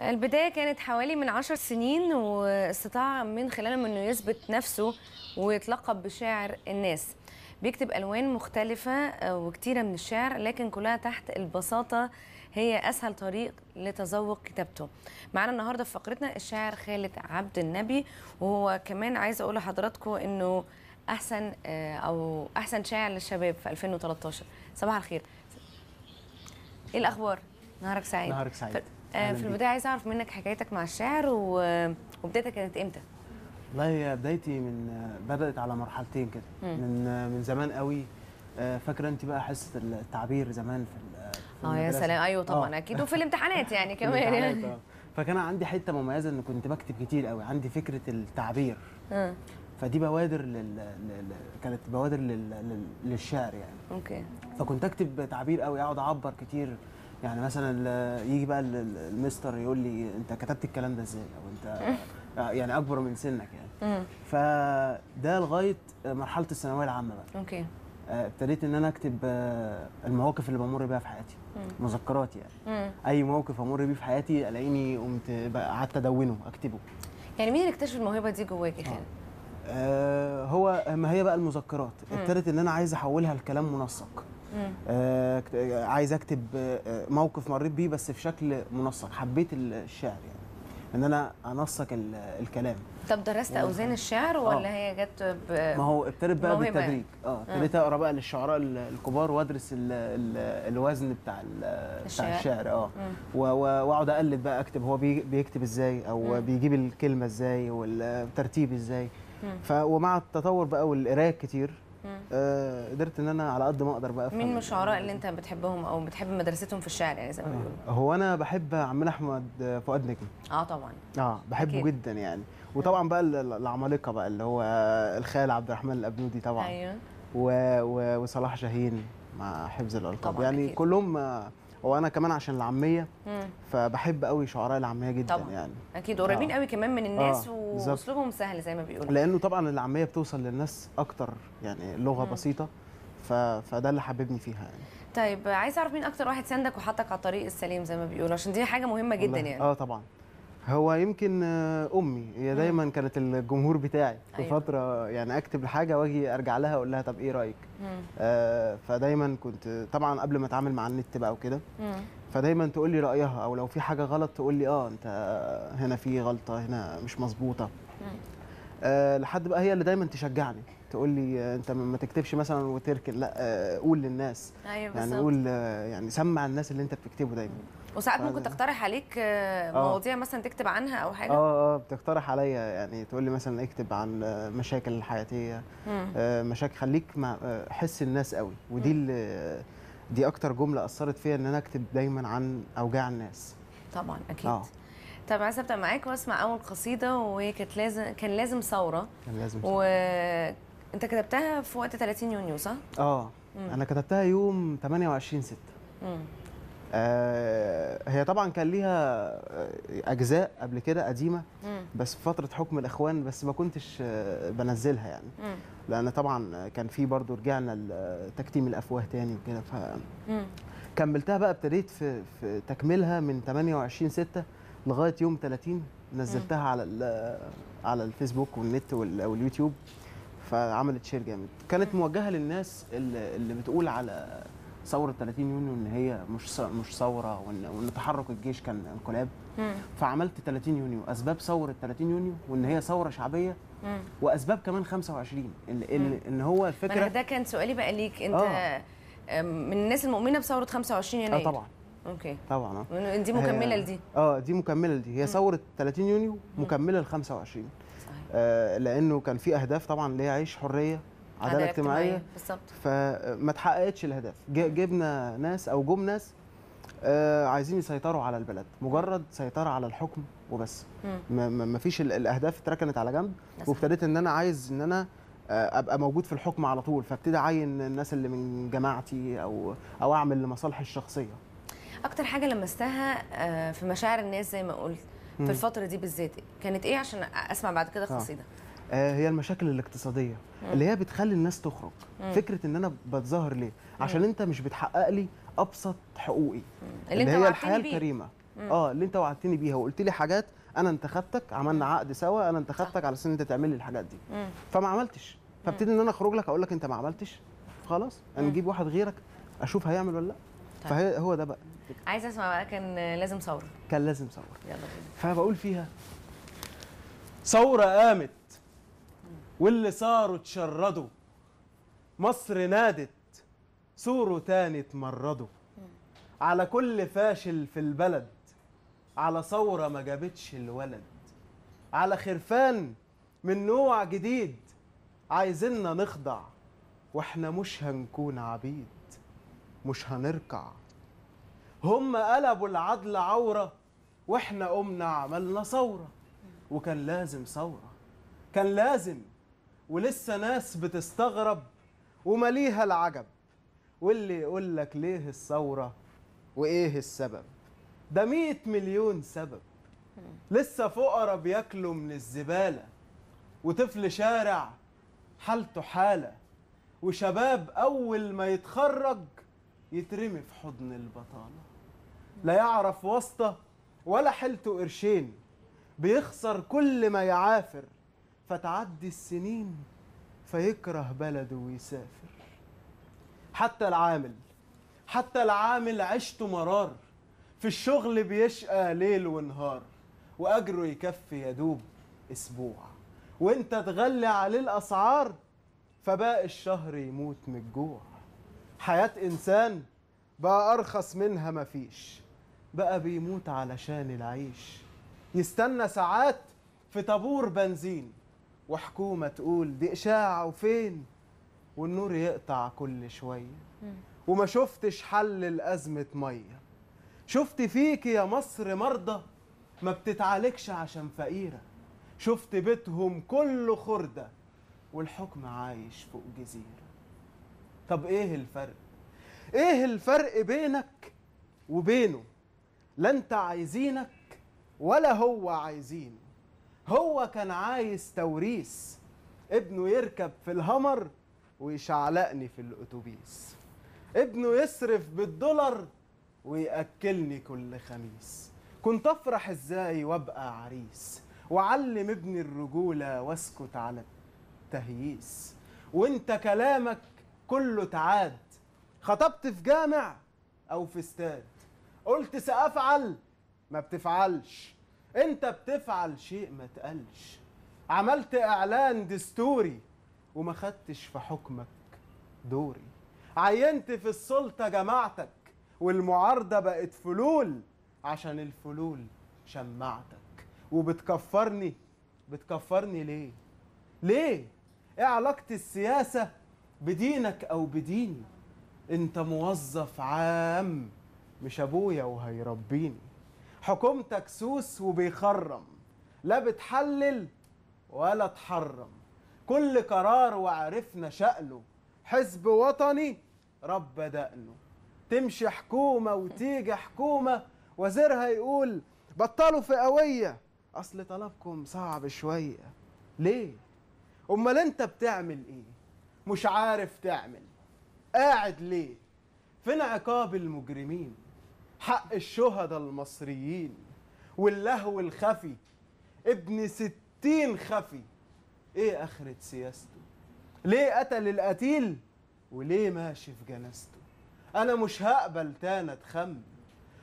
البداية كانت حوالي من عشر سنين واستطاع من خلالهم أنه يثبت نفسه ويتلقب بشاعر الناس بيكتب ألوان مختلفة آه، وكتيرة من الشعر لكن كلها تحت البساطة هي أسهل طريق لتذوق كتابته معانا النهاردة في فقرتنا الشاعر خالد عبد النبي وهو كمان عايز أقول لحضراتكم أنه أحسن آه، أو أحسن شاعر للشباب في 2013 صباح الخير إيه الأخبار؟ نهارك سعيد نهارك سعيد آه، في إيه؟ البدايه عايز اعرف منك حكايتك مع الشعر آه، وبدايتك كانت امتى؟ والله هي بدايتي من آه، بدات على مرحلتين كده من من زمان قوي فاكره انت بقى حصه التعبير زمان في اه يا سلام ايوه طبعا آه. اكيد وفي الامتحانات يعني كمان يعني فكان عندي حته مميزه ان كنت بكتب كتير قوي عندي فكره التعبير فدي بوادر لل... لل... كانت بوادر لل... لل... للشعر يعني اوكي فكنت اكتب تعبير قوي اقعد اعبر كتير يعني مثلا يجي بقى المستر يقول لي انت كتبت الكلام ده ازاي او انت يعني اكبر من سنك يعني فده لغايه مرحله الثانويه العامه بقى اوكي آه، ابتديت ان انا اكتب آه، المواقف اللي بمر بيها في حياتي مذكرات يعني اي موقف امر بيه في حياتي الاقيني قمت قعدت ادونه اكتبه يعني مين اللي اكتشف الموهبه دي جواك يا خالد آه، هو ما هي بقى المذكرات ابتدت ان انا عايز احولها لكلام منسق آه،, آه عايز اكتب آه، آه، موقف مريت بيه بس في شكل منسق حبيت الشعر يعني ان انا انسق الكلام طب درست يعني اوزان الشعر ولا آه. هي جت ب... ما هو ابتدت بقى يعني. بالتدريج اه ابتديت اقرا بقى للشعراء الكبار وادرس الـ الـ الوزن بتاع الشعر. بتاع الشعر اه واقعد اقلد بقى اكتب هو بيكتب ازاي او م. بيجيب الكلمه ازاي والترتيب ازاي ومع التطور بقى والقرايه كتير آه قدرت ان انا على قد ما اقدر بقى مين من الشعراء اللي انت بتحبهم او بتحب مدرستهم في الشعر يعني زي ما بيقولوا هو انا بحب عمنا احمد فؤاد نجم اه طبعا اه بحبه أكيد. جدا يعني وطبعا بقى العمالقه بقى اللي هو الخال عبد الرحمن الابنودي طبعا ايوه و... و... وصلاح شاهين مع حفظ الالقاب يعني أكيد. كلهم هو انا كمان عشان العاميه فبحب قوي شعراء العاميه جدا طبعا. يعني اكيد قريبين آه. قوي كمان من الناس آه. واسلوبهم سهل زي ما بيقولوا لانه طبعا العاميه بتوصل للناس اكتر يعني لغه مم. بسيطه ف... فده اللي حببني فيها يعني طيب عايز اعرف مين اكتر واحد ساندك وحطك على الطريق السليم زي ما بيقولوا عشان دي حاجه مهمه جدا يعني اه طبعا هو يمكن آه، امي هي دايما كانت الجمهور بتاعي في أيوة. فتره يعني اكتب حاجه واجي ارجع لها اقول لها طب ايه رايك آه فدايما كنت طبعا قبل ما اتعامل مع النت بقى وكده فدايما تقول لي رايها او لو في حاجه غلط تقول لي اه انت هنا في غلطه هنا مش مظبوطه آه لحد بقى هي اللي دايما تشجعني تقول لي آه، انت ما تكتبش مثلا وتركن لا آه قول للناس أيوة يعني بالزبط. قول آه يعني سمع الناس اللي انت بتكتبه دايما مم. وساعات ممكن تقترح عليك آه، آه. مواضيع مثلا تكتب عنها او حاجه اه اه بتقترح عليا يعني تقول لي مثلا اكتب عن مشاكل الحياتيه آه، مشاكل خليك مع حس الناس قوي ودي اللي دي اكتر جمله اثرت فيها ان انا اكتب دايما عن اوجاع الناس طبعا اكيد أوه. طب عايزه ابدا معاك واسمع اول قصيده وهي كانت لازم كان لازم ثوره كان لازم ثوره وانت كتبتها في وقت 30 يونيو صح؟ اه انا كتبتها يوم 28 6 امم آه، هي طبعا كان ليها آه، اجزاء قبل كده قديمه بس في فتره حكم الاخوان بس ما كنتش آه، بنزلها يعني لان طبعا كان في برضو رجعنا لتكتيم الافواه تاني وكده ف كملتها بقى ابتديت في, في تكملها من 28 6 لغايه يوم 30 نزلتها على على الفيسبوك والنت واليوتيوب فعملت شير جامد كانت موجهه للناس اللي, اللي بتقول على ثوره 30 يونيو ان هي مش مش ثوره وان, وإن تحرك الجيش كان انقلاب فعملت 30 يونيو اسباب ثوره 30 يونيو وان هي ثوره شعبيه واسباب كمان 25 ان ان هو الفكره ده كان سؤالي بقى ليك انت آه. من الناس المؤمنه بثوره 25 يناير اه طبعا اوكي طبعا اه دي مكمله لدي اه دي مكمله لدي هي ثوره 30 يونيو مكمله ل 25 صحيح. آه لانه كان في اهداف طبعا اللي هي عيش حريه عداله اجتماعيه بالظبط فما تحققتش الاهداف جبنا ناس او جم ناس آه، عايزين يسيطروا على البلد مجرد سيطره على الحكم وبس ما فيش الاهداف اتركنت على جنب وابتديت ان انا عايز ان انا آه، ابقى موجود في الحكم على طول فابتدي اعين الناس اللي من جماعتي او او اعمل لمصالحي الشخصيه اكتر حاجه لمستها آه، في مشاعر الناس زي ما قلت في الفتره دي بالذات كانت ايه عشان اسمع بعد كده قصيده آه، هي المشاكل الاقتصاديه مم. اللي هي بتخلي الناس تخرج مم. فكره ان انا بتظاهر ليه عشان انت مش بتحقق لي ابسط حقوقي اللي, اللي هي الحياه بيه. الكريمه اه اللي انت وعدتني بيها وقلت لي حاجات انا انتخبتك عملنا عقد سوا انا انتخبتك على سن انت تعمل لي الحاجات دي فما عملتش فابتدي ان انا اخرج لك اقول لك انت ما عملتش خلاص نجيب واحد غيرك اشوف هيعمل ولا لا طيب. فهي فهو ده بقى عايز اسمع بقى كان لازم ثوره كان لازم ثوره يلا بينا فبقول فيها ثوره قامت واللي صاروا اتشردوا مصر نادت صوروا تاني اتمردوا على كل فاشل في البلد على ثورة ما جابتش الولد على خرفان من نوع جديد عايزيننا نخضع واحنا مش هنكون عبيد مش هنركع هم قلبوا العدل عورة واحنا قمنا عملنا ثورة وكان لازم ثورة كان لازم ولسه ناس بتستغرب وما ليها العجب واللي يقول لك ليه الثورة وإيه السبب ده 100 مليون سبب لسه فقرة بياكلوا من الزبالة وطفل شارع حالته حالة وشباب أول ما يتخرج يترمي في حضن البطالة لا يعرف واسطة ولا حيلته قرشين بيخسر كل ما يعافر فتعدي السنين فيكره بلده ويسافر حتى العامل حتى العامل عشته مرار في الشغل بيشقى ليل ونهار واجره يكفي يا دوب اسبوع وانت تغلي عليه الاسعار فباقي الشهر يموت من الجوع حياة انسان بقى ارخص منها مفيش بقى بيموت علشان العيش يستنى ساعات في طابور بنزين وحكومة تقول دي إشاعة وفين والنور يقطع كل شوية وما شفتش حل لأزمة مية شفت فيك يا مصر مرضى ما بتتعالجش عشان فقيرة شفت بيتهم كله خردة والحكم عايش فوق جزيرة طب إيه الفرق؟ إيه الفرق بينك وبينه؟ لا أنت عايزينك ولا هو عايزينه هو كان عايز توريث ابنه يركب في الهمر ويشعلقني في الاتوبيس ابنه يصرف بالدولار وياكلني كل خميس كنت افرح ازاي وابقى عريس وعلم ابني الرجوله واسكت على التهييس وانت كلامك كله تعاد خطبت في جامع او في استاد قلت سافعل ما بتفعلش انت بتفعل شيء ما تقلش عملت اعلان دستوري وما خدتش في حكمك دوري عينت في السلطه جماعتك والمعارضه بقت فلول عشان الفلول شمعتك وبتكفرني بتكفرني ليه ليه ايه علاقه السياسه بدينك او بديني انت موظف عام مش ابويا وهيربيني حكومتك سوس وبيخرم لا بتحلل ولا تحرم كل قرار وعرفنا شأنه حزب وطني رب دقنه تمشي حكومة وتيجي حكومة وزيرها يقول بطلوا فئوية أصل طلبكم صعب شوية ليه؟ أمال أنت بتعمل إيه؟ مش عارف تعمل قاعد ليه؟ فين عقاب المجرمين؟ حق الشهداء المصريين واللهو الخفي ابن ستين خفي ايه اخرة سياسته ليه قتل القتيل وليه ماشي في جنازته انا مش هقبل تاني اتخم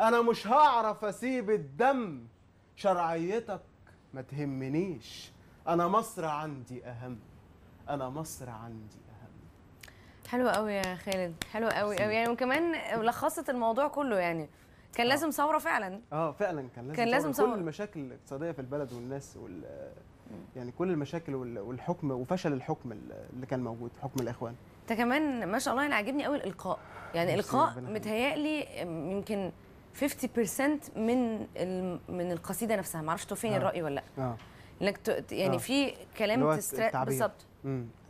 انا مش هعرف اسيب الدم شرعيتك ما تهمنيش انا مصر عندي اهم انا مصر عندي حلوه قوي يا خالد حلوه قوي قوي يعني وكمان لخصت الموضوع كله يعني كان آه. لازم ثوره فعلا اه فعلا كان لازم كان لازم ثوره كل المشاكل الاقتصاديه في البلد والناس وال يعني كل المشاكل والحكم وفشل الحكم اللي كان موجود حكم الاخوان انت كمان ما شاء الله انا عاجبني قوي الالقاء يعني القاء متهيألي يمكن 50% من من القصيده نفسها ما اعرفش فين آه. الراي ولا لا آه. انك يعني آه. في كلام تستر... بالظبط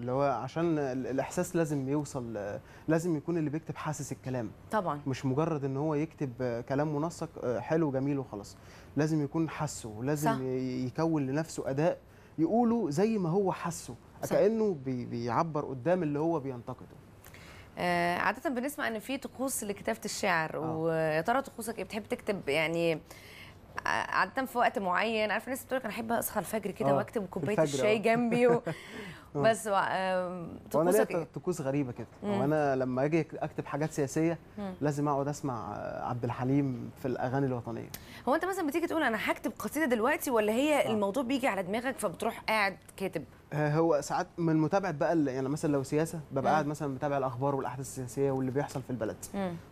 اللي هو عشان الاحساس لازم يوصل لازم يكون اللي بيكتب حاسس الكلام طبعا مش مجرد ان هو يكتب كلام منسق آه، حلو وجميل وخلاص لازم يكون حاسه ولازم يكون لنفسه اداء يقوله زي ما هو حاسه كانه بيعبر قدام اللي هو بينتقده آه عادة بنسمع ان في طقوس لكتابة الشعر آه. ويا ترى طقوسك ايه بتحب تكتب يعني عاده في وقت معين عارفه الناس بتقول لك انا احب اصحى الفجر كده آه، واكتب كوبايه آه. الشاي جنبي و... آه. بس و... وانا ليا إيه؟ طقوس غريبه كده وانا لما اجي اكتب حاجات سياسيه مم. لازم اقعد اسمع عبد الحليم في الاغاني الوطنيه هو انت مثلا بتيجي تقول انا هكتب قصيده دلوقتي ولا هي آه. الموضوع بيجي على دماغك فبتروح قاعد كاتب هو ساعات من متابعه بقى يعني مثلا لو سياسه ببقى قاعد مثلا متابع الاخبار والاحداث السياسيه واللي بيحصل في البلد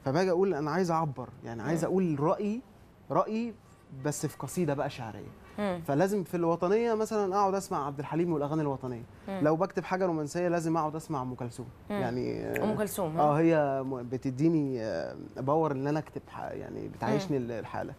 فباجي اقول انا عايز اعبر يعني عايز اقول رايي رايي بس في قصيده بقى شعريه مم. فلازم في الوطنيه مثلا اقعد اسمع عبد الحليم والاغاني الوطنيه مم. لو بكتب حاجه رومانسيه لازم اقعد اسمع ام كلثوم يعني ام كلثوم اه هي بتديني آه، باور ان انا اكتب يعني بتعيشني الحاله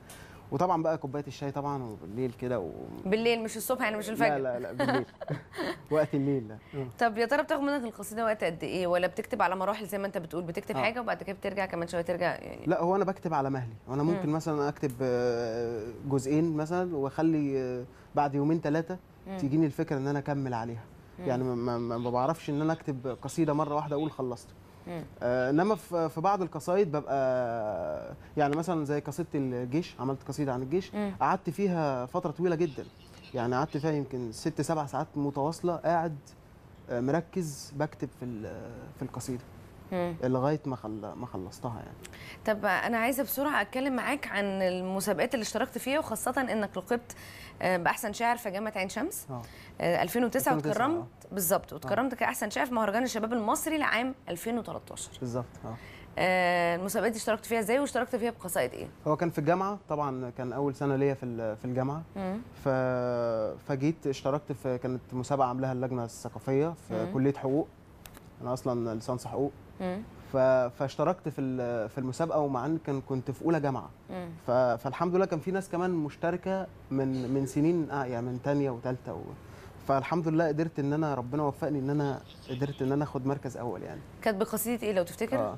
وطبعا بقى كوبايه الشاي طبعا وبالليل كده و... بالليل مش الصبح يعني مش الفجر لا لا لا بالليل وقت الليل طب يا ترى بتاخد منك القصيده وقت قد ايه ولا بتكتب على مراحل زي ما انت بتقول بتكتب آه. حاجه وبعد كده بترجع كمان شويه ترجع يعني لا هو انا بكتب على مهلي انا ممكن مثلا اكتب آه، جزئين مثلا واخلي آه، بعد يومين ثلاثه تجيني الفكره ان انا اكمل عليها يعني ما, ما بعرفش ان انا اكتب قصيده مره واحده اقول خلصت آه، انما في بعض القصايد ببقى يعني مثلا زي قصيده الجيش عملت قصيده عن الجيش قعدت فيها فتره طويله جدا يعني قعدت فيها يمكن ست سبع ساعات متواصله قاعد آه، مركز بكتب في في القصيده لغايه ما خل... ما خلصتها يعني طب انا عايزه بسرعه اتكلم معاك عن المسابقات اللي اشتركت فيها وخاصه انك لقبت آه، باحسن شاعر في جامعه عين شمس أوه. 2009 وتكرمت بالظبط واتكرمت آه. كاحسن شاعر في مهرجان الشباب المصري لعام 2013 بالظبط آه. اه المسابقات دي اشتركت فيها ازاي واشتركت فيها بقصائد ايه؟ هو كان في الجامعه طبعا كان اول سنه ليا في في الجامعه ف... فجيت اشتركت في كانت مسابقه عاملاها اللجنه الثقافيه في مم. كليه حقوق انا اصلا لسانس حقوق فاشتركت في في المسابقه ومع ان كان كنت في اولى جامعه فالحمد لله كان في ناس كمان مشتركه من من سنين آه يعني من ثانيه وثالثه فالحمد لله قدرت ان انا ربنا وفقني ان انا قدرت ان انا اخد مركز اول يعني كانت بقصيده ايه لو تفتكر؟ آه.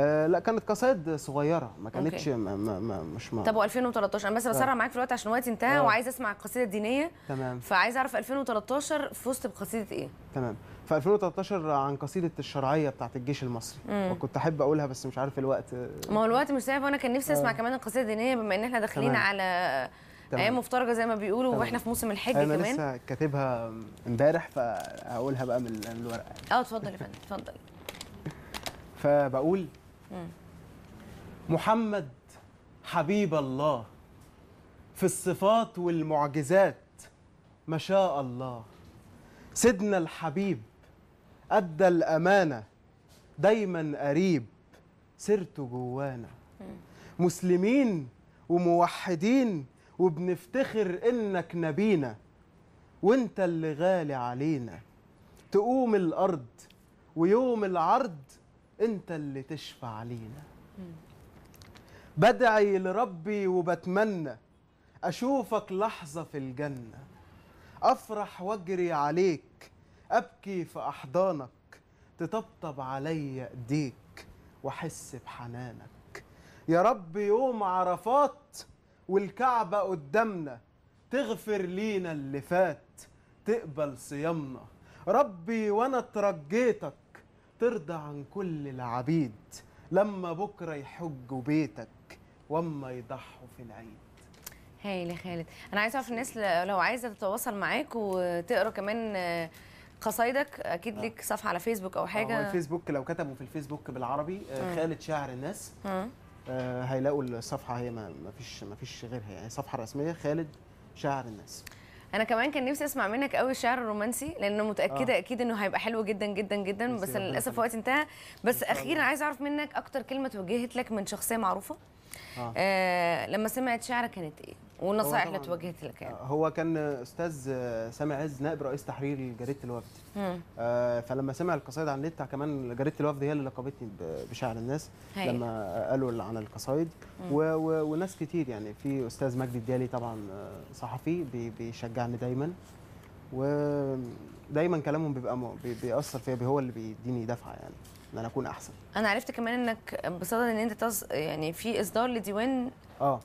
آه لا كانت قصائد صغيره ما كانتش ما ما ما مش ما طب و2013 انا بس آه. بسرع معاك في الوقت عشان الوقت انتهى آه. وعايز اسمع القصيده الدينيه تمام فعايز اعرف 2013 فزت بقصيده ايه تمام في 2013 عن قصيده الشرعيه بتاعت الجيش المصري مم. وكنت احب اقولها بس مش عارف الوقت ما هو الوقت مش سايب وانا كان نفسي اسمع آه. كمان القصيده الدينيه بما ان احنا داخلين على تمام. ايام مفترجه زي ما بيقولوا واحنا في موسم الحج كمان انا لسه كاتبها امبارح فهقولها بقى من الورقه اه اتفضل يا فندم اتفضل فبقول محمد حبيب الله في الصفات والمعجزات ما شاء الله سيدنا الحبيب أدى الأمانة دايما قريب سيرته جوانا مسلمين وموحدين وبنفتخر إنك نبينا وإنت اللي غالي علينا تقوم الأرض ويوم العرض انت اللي تشفع لينا بدعي لربي وبتمنى اشوفك لحظه في الجنه افرح واجري عليك ابكي في احضانك تطبطب علي ايديك واحس بحنانك يا رب يوم عرفات والكعبه قدامنا تغفر لينا اللي فات تقبل صيامنا ربي وانا ترجيتك ترضى عن كل العبيد لما بكرة يحجوا بيتك واما يضحوا في العيد هايل يا خالد انا عايزه اعرف الناس لو عايزه تتواصل معاك وتقرا كمان قصايدك اكيد آه. ليك صفحه على فيسبوك او حاجه آه، هو الفيسبوك لو كتبوا في الفيسبوك بالعربي آه،, آه. خالد شاعر الناس آه. آه هيلاقوا الصفحه هي ما فيش ما فيش غيرها يعني صفحه رسميه خالد شاعر الناس انا كمان كان نفسي اسمع منك قوي الشعر الرومانسي لان متاكده آه. اكيد انه هيبقى حلو جدا جدا جدا بس للاسف الوقت انتهى بس اخيرا عايز اعرف منك اكتر كلمه توجهت لك من شخصيه معروفه آه. آه لما سمعت شعرك كانت ايه والنصائح اللي توجهت لك يعني. هو كان استاذ سامي عز نائب رئيس تحرير جريده الوفد آه فلما سمع القصايد عن النت كمان جريده الوفد هي اللي لقبتني بشعر الناس هي. لما قالوا عن القصايد وناس كتير يعني في استاذ مجدي الديالي طبعا آه، صحفي بي بيشجعني دايما ودايما كلامهم بيبقى بيأثر فيا هو اللي بيديني دفعه يعني ان انا اكون احسن انا عرفت كمان انك بصدد ان انت تز... يعني في اصدار لديوان اه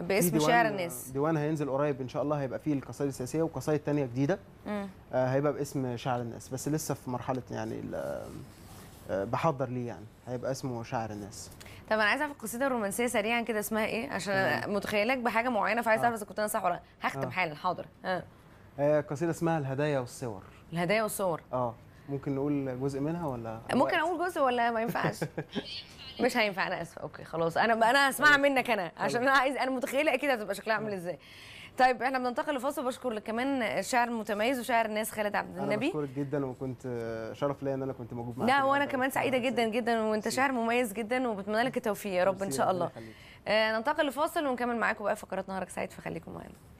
باسم شعر الناس ديوان هينزل قريب ان شاء الله هيبقى فيه القصائد السياسيه وقصائد تانية جديده آه هيبقى باسم شعر الناس بس لسه في مرحله يعني آه، بحضر ليه يعني هيبقى اسمه شعر الناس طب انا عايز اعرف القصيده الرومانسيه سريعا كده اسمها ايه عشان متخيلك بحاجه معينه فعايز آه. اعرف اذا كنت انا صح ولا هختم آه. حالا حاضر اه قصيده اسمها الهدايا والصور الهدايا والصور اه ممكن نقول جزء منها ولا ممكن اقول جزء ولا ما ينفعش مش هينفع انا اسفه اوكي خلاص انا انا هسمعها منك انا عشان انا عايز انا متخيله اكيد هتبقى شكلها عامل ازاي طيب احنا بننتقل لفاصل بشكر كمان الشاعر المتميز وشاعر الناس خالد عبد النبي بشكرك جدا وكنت شرف ليا ان انا كنت موجود معاك لا وانا كمان سعيده جدا جدا وانت شاعر مميز جدا وبتمنى لك التوفيق يا رب ان شاء الله آه، ننتقل لفاصل ونكمل معاكم بقى فقرات نهارك سعيد فخليكم معانا